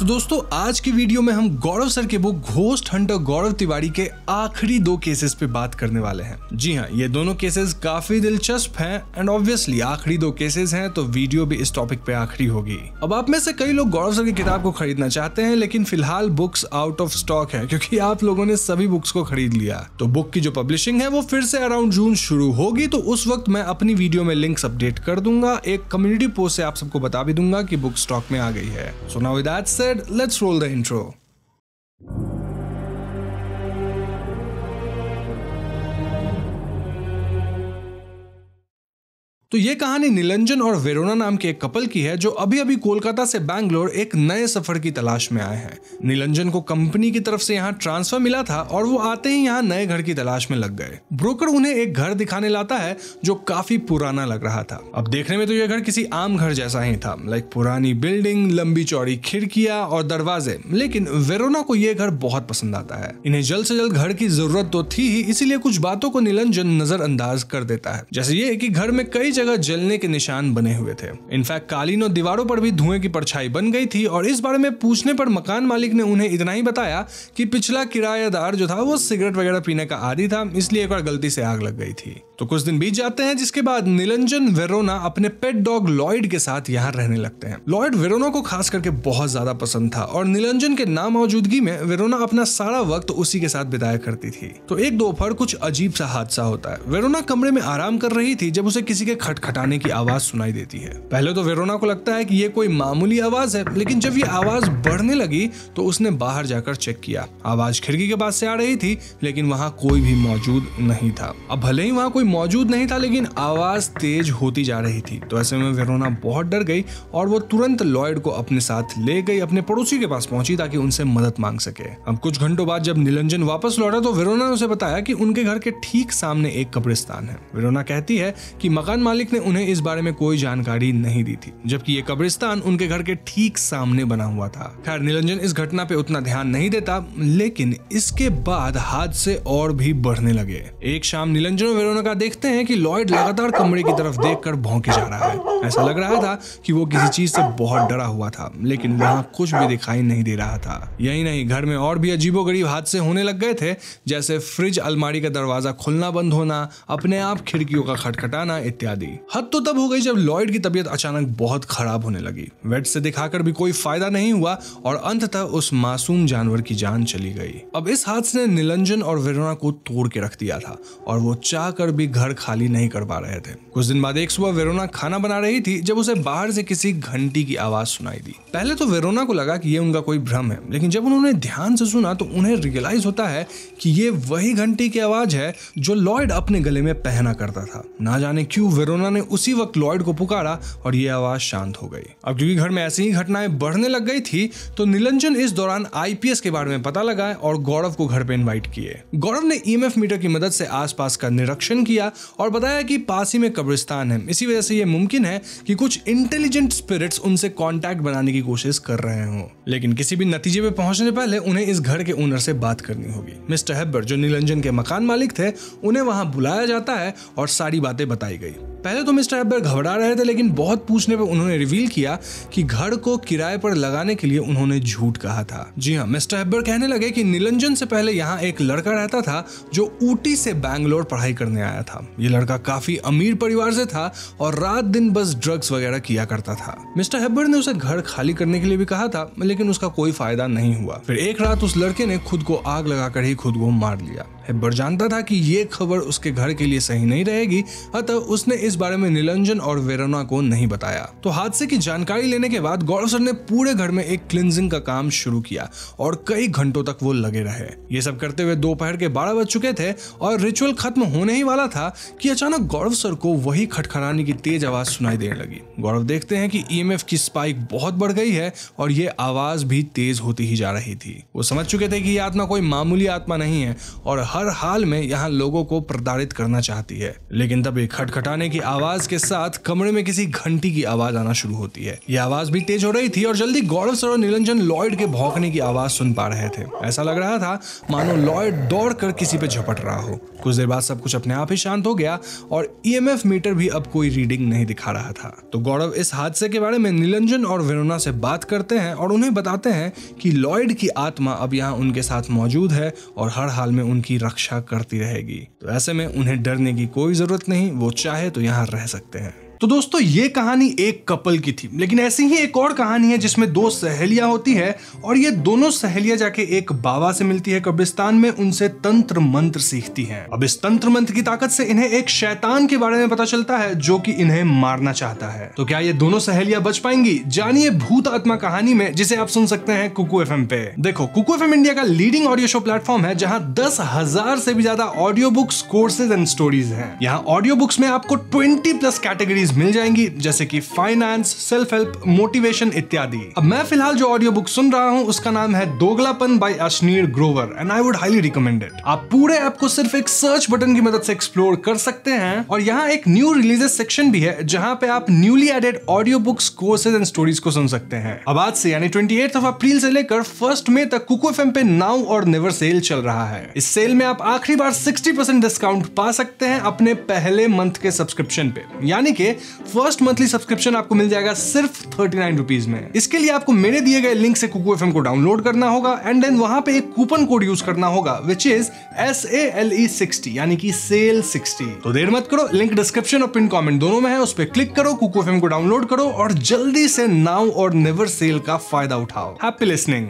तो दोस्तों आज की वीडियो में हम गौरव सर के book ghost hunter Gaurav Tiwari के आखिरी दो केसेस पे बात करने वाले हैं जी हाँ ये दोनों केसेस काफी दिलचस्प हैं एंड ऑब्वियसली आखिरी दो केसेस हैं तो वीडियो भी इस टॉपिक पे आखिरी होगी अब आप में से कई लोग गौरव सर की किताब को खरीदना चाहते हैं लेकिन फिलहाल बुक्स आउट ऑफ स्टॉक है क्योंकि आप लोगों ने सभी बुक्स को खरीद लिया तो बुक की जो पब्लिशिंग है वो फिर से अराउंड जून शुरू होगी तो उस वक्त मैं अपनी वीडियो में लिंक्स अपडेट कर दूंगा एक कम्युनिटी पोस्ट से आप सबको बता भी दूंगा की बुक स्टॉक में आ गई है सोना विदाज विद said, let's roll the intro. तो ये कहानी निलंजन और वेरोना नाम के एक कपल की है जो अभी अभी कोलकाता से बैंगलोर एक नए सफर की तलाश में आए हैं निलंजन को कंपनी की तरफ से यहाँ ट्रांसफर मिला था और वो आते ही यहाँ नए घर की तलाश में लग गए ब्रोकर उन्हें एक घर दिखाने लाता है जो काफी पुराना लग रहा था अब देखने में तो यह घर किसी आम घर जैसा ही था लाइक पुरानी बिल्डिंग लंबी चौड़ी खिड़कियां और दरवाजे लेकिन वेरोना को यह घर बहुत पसंद आता है इन्हें जल्द से जल्द घर की जरूरत तो थी ही इसीलिए कुछ बातों को निलंजन नजरअंदाज कर देता है जैसे ये की घर में कई जगह जलने के निशान बने हुए थे इनफैक्ट कालीन और दीवारों पर भी धुएं की परछाई बन गई थी और इस बारे में पूछने पर मकान मालिक ने उन्हें इतना ही बताया कि पिछला किरायादार जो था वो सिगरेट वगैरह पीने का आदि था इसलिए एक बार गलती से आग लग गई थी तो कुछ दिन बीत जाते हैं जिसके बाद निलंजन वेरोना अपने पेट डॉग लॉयड के साथ यहाँ रहने लगते हैं लॉयड वेरोना को खास करके बहुत ज्यादा पसंद था और निलंजन के नाम मौजूदगी में वेरोना अपना सारा वक्त उसी के साथ बिताया करती थी तो एक दोपहर कुछ अजीब सा हादसा होता है वेरोना कमरे में आराम कर रही थी जब उसे किसी के खटखटाने की आवाज सुनाई देती है पहले तो वेरोना को लगता है कि ये कोई मामूली आवाज है लेकिन जब ये आवाज बढ़ने लगी तो उसने बाहर जाकर चेक किया आवाज खिड़की के पास से आ रही थी लेकिन वहाँ कोई भी मौजूद नहीं था अब भले ही वहाँ कोई मौजूद नहीं था लेकिन आवाज तेज होती जा रही थी तो ऐसे में वेरोना बहुत डर गई और वो तुरंत लॉयड को अपने साथ ले गई अपने पड़ोसी के पास पहुंची ताकि उनसे मदद मांग सके अब कुछ घंटों बाद जब निलंजन वापस लौटा तो वेरोना ने उसे बताया कि उनके घर के ठीक सामने एक कब्रिस्तान है वेरोना कहती है कि मकान मालिक मालिक ने उन्हें इस बारे में कोई जानकारी नहीं दी थी जबकि ये कब्रिस्तान उनके घर के ठीक सामने बना हुआ था खैर निरंजन इस घटना पे उतना ध्यान नहीं देता लेकिन इसके बाद हादसे और भी बढ़ने लगे एक शाम निलंजन और वेरोनिका देखते हैं कि लॉयड लगातार कमरे की तरफ देख कर जा रहा है ऐसा लग रहा था कि वो किसी चीज से बहुत डरा हुआ था लेकिन वहाँ कुछ भी दिखाई नहीं दे रहा था यही नहीं घर में और भी अजीबो गरीब हादसे होने लग गए थे जैसे फ्रिज अलमारी का दरवाजा खुलना बंद होना अपने आप खिड़कियों का खटखटाना इत्यादि गई हद तो तब हो गई जब लॉयड की तबीयत अचानक बहुत खराब होने लगी वेट से दिखाकर भी कोई फायदा नहीं हुआ और अंततः उस मासूम जानवर की जान चली गई अब इस हादसे ने निलंजन और वेरोना को तोड़ के रख दिया था और वो चाह कर भी घर खाली नहीं कर पा रहे थे कुछ दिन बाद एक सुबह वेरोना खाना बना रही थी जब उसे बाहर से किसी घंटी की आवाज सुनाई दी पहले तो वेरोना को लगा कि ये उनका कोई भ्रम है लेकिन जब उन्होंने ध्यान से सुना तो उन्हें रियलाइज होता है कि ये वही घंटी की आवाज है जो लॉयड अपने गले में पहना करता था ना जाने क्यों वेरोना कल्पना ने उसी वक्त लॉयड को पुकारा और ये आवाज शांत हो गई अब क्योंकि घर में ऐसी ही घटनाएं बढ़ने लग गई थी तो निलंजन इस दौरान आईपीएस के बारे में पता लगाए और गौरव को घर पे इन्वाइट किए गौरव ने ई e मीटर की मदद से आसपास का निरीक्षण किया और बताया कि पास ही में कब्रिस्तान है इसी वजह से यह मुमकिन है कि कुछ इंटेलिजेंट स्पिरिट्स उनसे कॉन्टैक्ट बनाने की कोशिश कर रहे हों लेकिन किसी भी नतीजे पे पहुंचने पहले उन्हें इस घर के ओनर से बात करनी होगी मिस्टर हेब्बर जो निलंजन के मकान मालिक थे उन्हें वहां बुलाया जाता है और सारी बातें बताई गई पहले तो मिस्टर अकबर घबरा रहे थे लेकिन बहुत पूछने पर उन्होंने रिवील किया कि घर को किराए पर लगाने के लिए उन्होंने झूठ कहा था जी हाँ मिस्टर अकबर कहने लगे कि निलंजन से पहले यहाँ एक लड़का रहता था जो ऊटी से बैंगलोर पढ़ाई करने आया था ये लड़का काफी अमीर परिवार से था और रात दिन बस ड्रग्स वगैरह किया करता था मिस्टर हेब्बर ने उसे घर खाली करने के लिए भी कहा था लेकिन उसका कोई फायदा नहीं हुआ फिर एक रात उस लड़के ने खुद को आग लगाकर ही खुद को मार लिया हेब्बर जानता था कि ये खबर उसके घर के लिए सही नहीं रहेगी अतः उसने इस बारे में निलंजन और वेरोना को नहीं बताया तो हादसे की जानकारी लेने के बाद गौरव सर ने पूरे घर में एक क्लिनजिंग का काम शुरू किया और कई घंटों तक वो लगे रहे ये सब करते हुए दोपहर के बारह बज चुके थे और रिचुअल खत्म होने ही वाला था कि अचानक गौरव सर को वही खटखराने की तेज आवाज सुनाई देने लगी गौरव देखते हैं कि ईएमएफ e की स्पाइक बहुत बढ़ गई है और ये आवाज भी तेज होती ही जा रही थी वो समझ चुके थे कि ये आत्मा कोई मामूली आत्मा नहीं है और हर हर हाल में यहाँ लोगों को प्रताड़ित करना चाहती है लेकिन तभी खटखटाने की आवाज के साथ कमरे में किसी घंटी की आवाज आना शुरू होती है यह आवाज भी तेज हो रही थी और जल्दी गौरव सर और निरंजन लॉयड के भौंकने की आवाज सुन पा रहे थे ऐसा लग रहा था मानो लॉयड दौड़ कर किसी पे झपट रहा हो कुछ देर बाद सब कुछ अपने आप ही शांत हो गया और ई e मीटर भी अब कोई रीडिंग नहीं दिखा रहा था तो गौरव इस हादसे के बारे में निलंजन और वेरोना से बात करते हैं और उन्हें बताते हैं कि लॉयड की आत्मा अब यहाँ उनके साथ मौजूद है और हर हाल में उनकी रक्षा करती रहेगी तो ऐसे में उन्हें डरने की कोई जरूरत नहीं वो चाहे तो यहाँ रह सकते हैं तो दोस्तों ये कहानी एक कपल की थी लेकिन ऐसी ही एक और कहानी है जिसमें दो सहेलियां होती है और ये दोनों सहेलियां जाके एक बाबा से मिलती है कब्रिस्तान में उनसे तंत्र मंत्र सीखती है अब इस तंत्र मंत्र की ताकत से इन्हें एक शैतान के बारे में पता चलता है जो की इन्हें मारना चाहता है तो क्या ये दोनों सहेलियां बच पाएंगी जानिए भूत आत्मा कहानी में जिसे आप सुन सकते हैं कुकू एफ पे देखो कुकू एफ इंडिया का लीडिंग ऑडियो शो प्लेटफॉर्म है जहाँ दस हजार से भी ज्यादा audio books courses and stories है यहाँ ऑडियो बुक्स में आपको ट्वेंटी प्लस कैटेगरीज चीज मिल जाएंगी जैसे कि फाइनेंस सेल्फ हेल्प मोटिवेशन इत्यादि अब मैं फिलहाल जो ऑडियो बुक सुन रहा हूँ उसका नाम है Doglapan by Ashneer Grover and I would highly recommend it आप पूरे ऐप को सिर्फ एक सर्च बटन की मदद से एक्सप्लोर कर सकते हैं और यहाँ एक न्यू रिलीजेस सेक्शन भी है जहाँ पे आप newly added audio books courses and stories को सुन सकते हैं अब आज से यानी ट्वेंटी एट ऑफ अप्रैल से लेकर फर्स्ट मे तक कुको एफ पे नाउ और नेवर सेल चल रहा है इस सेल में आप आखिरी बार 60% डिस्काउंट पा सकते हैं अपने पहले मंथ के सब्सक्रिप्शन पे यानी कि फर्स्ट मंथली सब्सक्रिप्शन आपको मिल जाएगा सिर्फ थर्टी नाइन रुपीज में इसके लिए आपको मेरे दिए गए लिंक से कुकू एफ को डाउनलोड करना होगा एंड देन वहां पे एक कूपन कोड यूज करना होगा which is S A L E sixty यानी कि सेल सिक्सटी तो देर मत करो लिंक डिस्क्रिप्शन और पिन कॉमेंट दोनों में है उस पर क्लिक करो कुकू एफ को डाउनलोड करो और जल्दी से नाउ और नेवर सेल का फायदा उठाओ हैप्पी लिसनिंग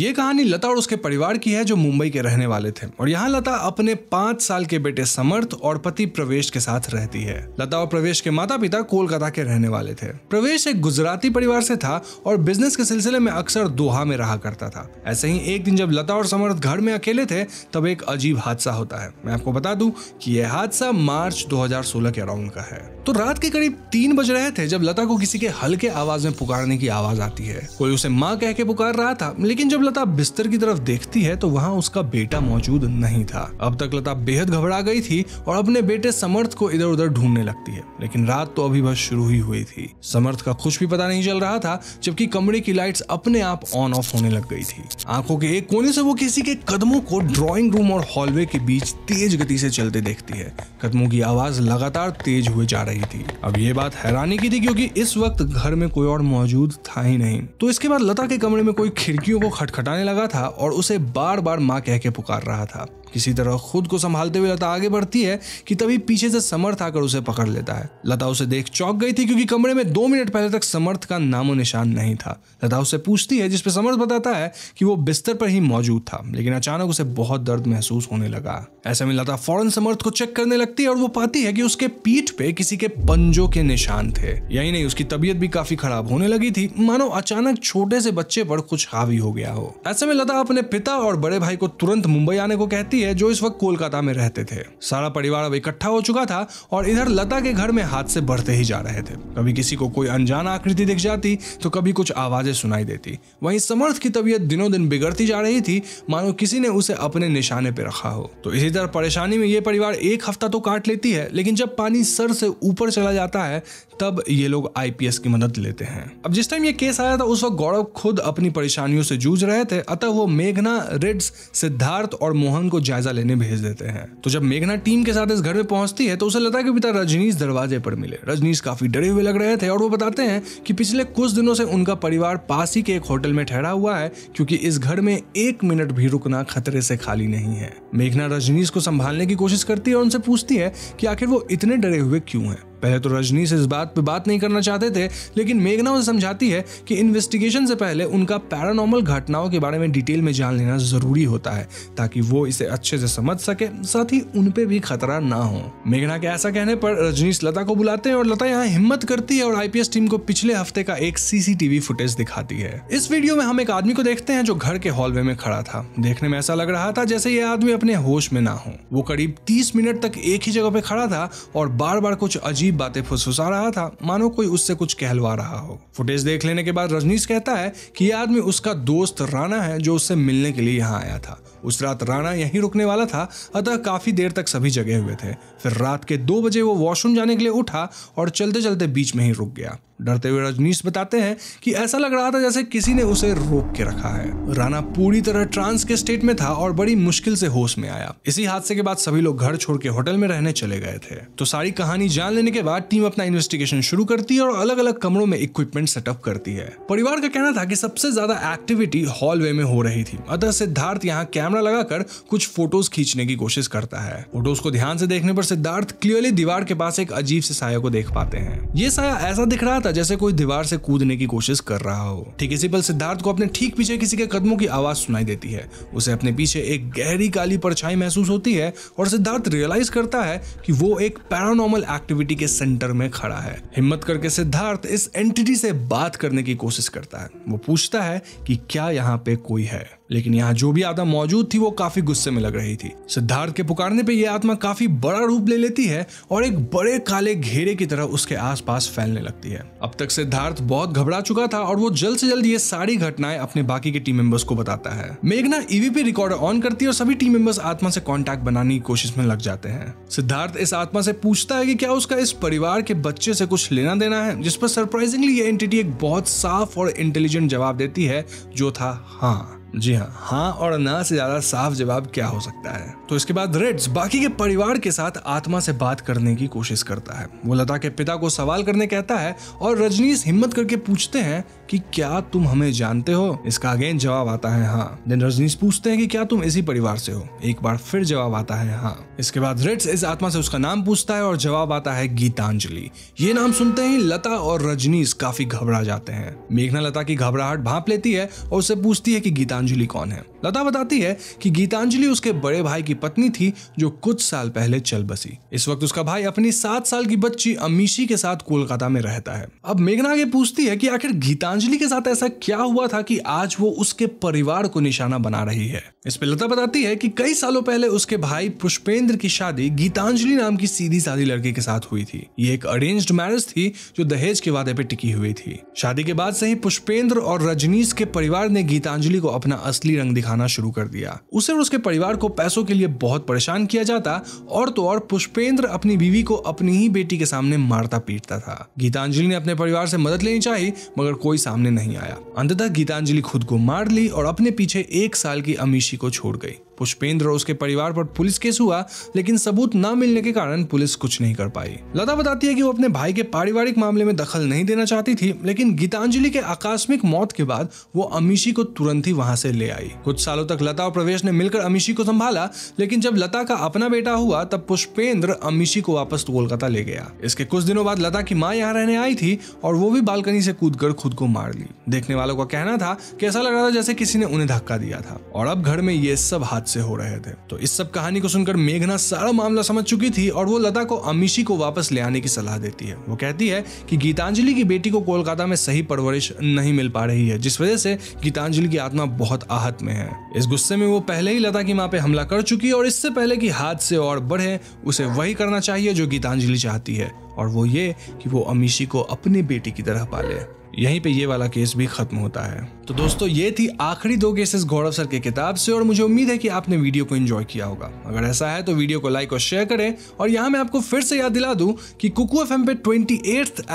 ये कहानी लता और उसके परिवार की है जो मुंबई के रहने वाले थे और यहाँ लता अपने पांच साल के बेटे समर्थ और पति प्रवेश के साथ रहती है लता और प्रवेश के माता पिता कोलकाता के रहने वाले थे प्रवेश एक गुजराती परिवार से था और बिजनेस के सिलसिले में अक्सर दोहा में रहा करता था ऐसे ही एक दिन जब लता और समर्थ घर में अकेले थे तब एक अजीब हादसा होता है मैं आपको बता दू की यह हादसा मार्च दो के अराउंड का है तो रात के करीब तीन बज रहे थे जब लता को किसी के हल्के आवाज में पुकारने की आवाज आती है कोई उसे माँ कह के पुकार रहा था लेकिन जब लता बिस्तर की तरफ देखती है तो वहाँ उसका बेटा मौजूद नहीं था अब तक लता बेहद घबरा गई थी और अपने बेटे समर्थ को इधर उधर ढूंढने लगती है लेकिन रात तो अभी बस शुरू ही हुई थी समर्थ का कुछ भी पता नहीं चल रहा था जबकि कमरे की लाइट्स अपने आप ऑन ऑफ होने लग गई थी आंखों के एक कोने से वो किसी के कदमों को ड्रॉइंग रूम और हॉलवे के बीच तेज गति से चलते देखती है कदमों की आवाज लगातार तेज हुए जा रही थी अब ये बात हैरानी की थी क्योंकि इस वक्त घर में कोई और मौजूद था ही नहीं तो इसके बाद लता के कमरे में कोई खिड़कियों को खटखट खटखटाने लगा था और उसे बार बार माँ कह के पुकार रहा था किसी तरह खुद को संभालते हुए लता आगे बढ़ती है कि तभी पीछे से समर्थ आकर उसे पकड़ लेता है लता उसे देख चौंक गई थी क्योंकि कमरे में दो मिनट पहले तक समर्थ का नामो निशान नहीं था लता उसे पूछती है जिसपे समर्थ बताता है कि वो बिस्तर पर ही मौजूद था लेकिन अचानक उसे बहुत दर्द महसूस होने लगा ऐसे में लता फौरन समर्थ को चेक करने लगती है और वो पाती है कि उसके पीठ पे किसी के पंजों के निशान थे यही नहीं उसकी तबीयत भी काफी खराब होने लगी थी मानो अचानक छोटे से बच्चे पर कुछ हावी हो गया हो ऐसे में लता अपने पिता और बड़े भाई को तुरंत मुंबई आने को कहती शादी है जो इस वक्त कोलकाता में रहते थे सारा परिवार अब इकट्ठा हो चुका था और इधर लता के घर में हादसे बढ़ते ही जा रहे थे कभी किसी को कोई अनजान आकृति दिख जाती तो कभी कुछ आवाजें सुनाई देती वहीं समर्थ की तबीयत दिनों दिन बिगड़ती जा रही थी मानो किसी ने उसे अपने निशाने पर रखा हो तो इसी तरह परेशानी में ये परिवार एक हफ्ता तो काट लेती है लेकिन जब पानी सर से ऊपर चला जाता है तब ये लोग आईपीएस की मदद लेते हैं अब जिस टाइम ये केस आया था उस वक्त गौरव खुद अपनी परेशानियों से जूझ रहे थे अतः वो मेघना रेड्स सिद्धार्थ और मोहन को जायजा लेने भेज देते हैं तो जब मेघना टीम के साथ इस घर में पहुंचती है तो उसे लता के पिता रजनीश दरवाजे पर मिले रजनीश काफी डरे हुए लग रहे थे और वो बताते हैं कि पिछले कुछ दिनों से उनका परिवार पास ही के एक होटल में ठहरा हुआ है क्योंकि इस घर में एक मिनट भी रुकना खतरे से खाली नहीं है मेघना रजनीश को संभालने की कोशिश करती है और उनसे पूछती है कि आखिर वो इतने डरे हुए क्यों हैं पहले तो रजनीश इस बात पर बात नहीं करना चाहते थे लेकिन मेघना उसे समझाती है कि इन्वेस्टिगेशन से पहले उनका पैरानॉर्मल घटनाओं के बारे में डिटेल में जान लेना जरूरी होता है ताकि वो इसे अच्छे से समझ सके साथ ही उनपे भी खतरा ना हो मेघना के ऐसा कहने पर रजनीश लता को बुलाते हैं और लता यहाँ हिम्मत करती है और आईपीएस टीम को पिछले हफ्ते का एक सीसीटीवी फुटेज दिखाती है इस वीडियो में हम एक आदमी को देखते हैं जो घर के हॉलवे में खड़ा था देखने में ऐसा लग रहा था जैसे ये आदमी अपने होश में ना हो वो करीब तीस मिनट तक एक ही जगह पे खड़ा था और बार बार कुछ अजीब अजीब बातें फुसफुसा रहा था मानो कोई उससे कुछ कहलवा रहा हो फुटेज देख लेने के बाद रजनीश कहता है कि यह आदमी उसका दोस्त राणा है जो उससे मिलने के लिए यहाँ आया था उस रात राणा यहीं रुकने वाला था अतः काफी देर तक सभी जगे हुए थे फिर रात के दो बजे वो वॉशरूम जाने के लिए उठा और चलते चलते बीच में ही रुक गया डरते हुए रजनीश बताते हैं कि ऐसा लग रहा था जैसे किसी ने उसे रोक के रखा है राणा पूरी तरह ट्रांस के स्टेट में था और बड़ी मुश्किल से होश में आया इसी हादसे के बाद सभी लोग घर छोड़ के होटल में रहने चले गए थे तो सारी कहानी जान लेने के बाद टीम अपना इन्वेस्टिगेशन शुरू करती है और अलग अलग कमरों में इक्विपमेंट सेटअप करती है परिवार का कहना था की सबसे ज्यादा एक्टिविटी हॉलवे में हो रही थी अतः सिद्धार्थ यहाँ कैमरा लगाकर कुछ फोटोज खींचने की कोशिश करता है फोटोज को ध्यान से देखने पर सिद्धार्थ क्लियरली दीवार के पास एक अजीब से साया को देख पाते हैं ये साया ऐसा दिख रहा था लगता जैसे कोई दीवार से कूदने की कोशिश कर रहा हो ठीक इसी पल सिद्धार्थ को अपने ठीक पीछे किसी के कदमों की आवाज सुनाई देती है उसे अपने पीछे एक गहरी काली परछाई महसूस होती है और सिद्धार्थ रियलाइज करता है कि वो एक पैरानॉर्मल एक्टिविटी के सेंटर में खड़ा है हिम्मत करके सिद्धार्थ इस एंटिटी से बात करने की कोशिश करता है वो पूछता है कि क्या यहाँ पे कोई है लेकिन यहाँ जो भी आत्मा मौजूद थी वो काफी गुस्से में लग रही थी सिद्धार्थ के पुकारने पर यह आत्मा काफी बड़ा रूप ले लेती है और एक बड़े काले घेरे की तरह उसके आसपास फैलने लगती है अब तक सिद्धार्थ बहुत घबरा चुका था और वो जल्द से जल्द ये सारी घटनाएं अपने बाकी के टीम मेंबर्स को बताता है मेघना ईवीपी रिकॉर्डर ऑन करती है और सभी टीम मेंबर्स आत्मा से कॉन्टेक्ट बनाने की कोशिश में लग जाते हैं सिद्धार्थ इस आत्मा से पूछता है की क्या उसका इस परिवार के बच्चे से कुछ लेना देना है जिस पर सरप्राइजिंगली ये एंटिटी एक बहुत साफ और इंटेलिजेंट जवाब देती है जो था हाँ जी हाँ हाँ और ना से ज़्यादा साफ जवाब क्या हो सकता है तो इसके बाद रेड्स बाकी के परिवार के साथ आत्मा से बात करने की कोशिश करता है वो लता के पिता को सवाल करने कहता है और रजनीश हिम्मत करके पूछते हैं कि क्या तुम हमें जानते हो इसका अगेन जवाब आता है हाँ देन रजनीश पूछते हैं कि क्या तुम इसी परिवार से हो एक बार फिर जवाब आता है हाँ इसके बाद रेड्स इस आत्मा से उसका नाम पूछता है और जवाब आता है गीतांजलि ये नाम सुनते ही लता और रजनीश काफी घबरा जाते हैं मेघना लता की घबराहट भाप लेती है और उसे पूछती है कि गीतांजलि कौन है लता बताती है कि गीतांजलि उसके बड़े भाई की पत्नी थी जो कुछ साल पहले चल बसी इस वक्त उसका भाई अपनी सात साल की बच्ची अमीशी के साथ कोलकाता में रहता है अब मेघना आगे पूछती है कि आखिर गीतांजलि के साथ ऐसा क्या हुआ था कि आज वो उसके परिवार को निशाना बना रही है इस पर लता बताती है कि कई सालों पहले उसके भाई पुष्पेंद्र की शादी गीतांजलि नाम की सीधी साधी लड़की के साथ हुई थी ये एक अरेन्ज मैरिज थी जो दहेज के वादे पे टिकी हुई थी शादी के बाद से ही पुष्पेंद्र और रजनीश के परिवार ने गीतांजलि को अपना असली रंग दिखा दिखाना शुरू कर दिया उसे और उसके परिवार को पैसों के लिए बहुत परेशान किया जाता और तो और पुष्पेंद्र अपनी बीवी को अपनी ही बेटी के सामने मारता पीटता था गीतांजलि ने अपने परिवार से मदद लेनी चाहिए मगर कोई सामने नहीं आया अंततः गीतांजलि खुद को मार ली और अपने पीछे एक साल की अमीशी को छोड़ गई पुष्पेंद्र और उसके परिवार पर पुलिस केस हुआ लेकिन सबूत न मिलने के कारण पुलिस कुछ नहीं कर पाई लता बताती है कि वो अपने भाई के पारिवारिक मामले में दखल नहीं देना चाहती थी लेकिन गीतांजलि के आकस्मिक मौत के बाद वो अमीशी को तुरंत ही वहां से ले आई कुछ सालों तक लता और प्रवेश ने मिलकर अमीशी को संभाला लेकिन जब लता का अपना बेटा हुआ तब पुष्पेंद्र अमीशी को वापस कोलकाता ले गया इसके कुछ दिनों बाद लता की माँ यहाँ रहने आई थी और वो भी बालकनी से कूद खुद को मार ली देखने वालों का कहना था कि ऐसा लग रहा था जैसे किसी ने उन्हें धक्का दिया था और अब घर में ये सब हाथ हादसे हो रहे थे तो इस सब कहानी को सुनकर मेघना सारा मामला समझ चुकी थी और वो लता को अमीशी को वापस ले आने की सलाह देती है वो कहती है कि गीतांजलि की बेटी को कोलकाता में सही परवरिश नहीं मिल पा रही है जिस वजह से गीतांजलि की आत्मा बहुत आहत में है इस गुस्से में वो पहले ही लता की माँ पे हमला कर चुकी है और इससे पहले हाथ हादसे और बढ़े उसे वही करना चाहिए जो गीतांजलि चाहती है और वो ये कि वो अमीशी को अपनी बेटी की तरह पाले यहीं पे ये वाला केस भी खत्म होता है तो दोस्तों ये थी आखिरी दो केसेस गौरव सर के किताब से और मुझे उम्मीद है कि आपने वीडियो को एंजॉय किया होगा अगर ऐसा है तो वीडियो को लाइक और शेयर करें और यहाँ मैं आपको फिर से याद दिला दूं कि कुकू एफ पे ट्वेंटी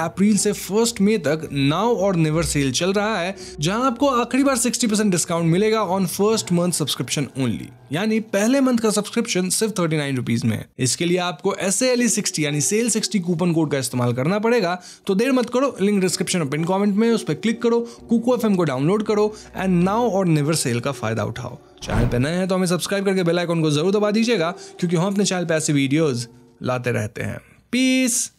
अप्रैल से फर्स्ट मई तक नाउ और निवर सेल चल रहा है जहाँ आपको आखिरी बार सिक्सटी डिस्काउंट मिलेगा on first month subscription only यानी पहले मंथ का सब्सक्रिप्शन सिर्फ थर्टी नाइन रुपीज में है इसके लिए आपको एस एल सिक्सटी यानी सेल सिक्सटी कूपन कोड का इस्तेमाल करना पड़ेगा तो देर मत करो लिंक डिस्क्रिप्शन और पिन कॉमेंट कमेंट में उस पर क्लिक करो कुको एफ को डाउनलोड करो एंड नाउ और नेवर सेल का फायदा उठाओ चैनल पर नए हैं तो हमें सब्सक्राइब करके बेल आइकन को जरूर दबा दीजिएगा क्योंकि हम अपने चैनल पर ऐसे वीडियोज लाते रहते हैं पीस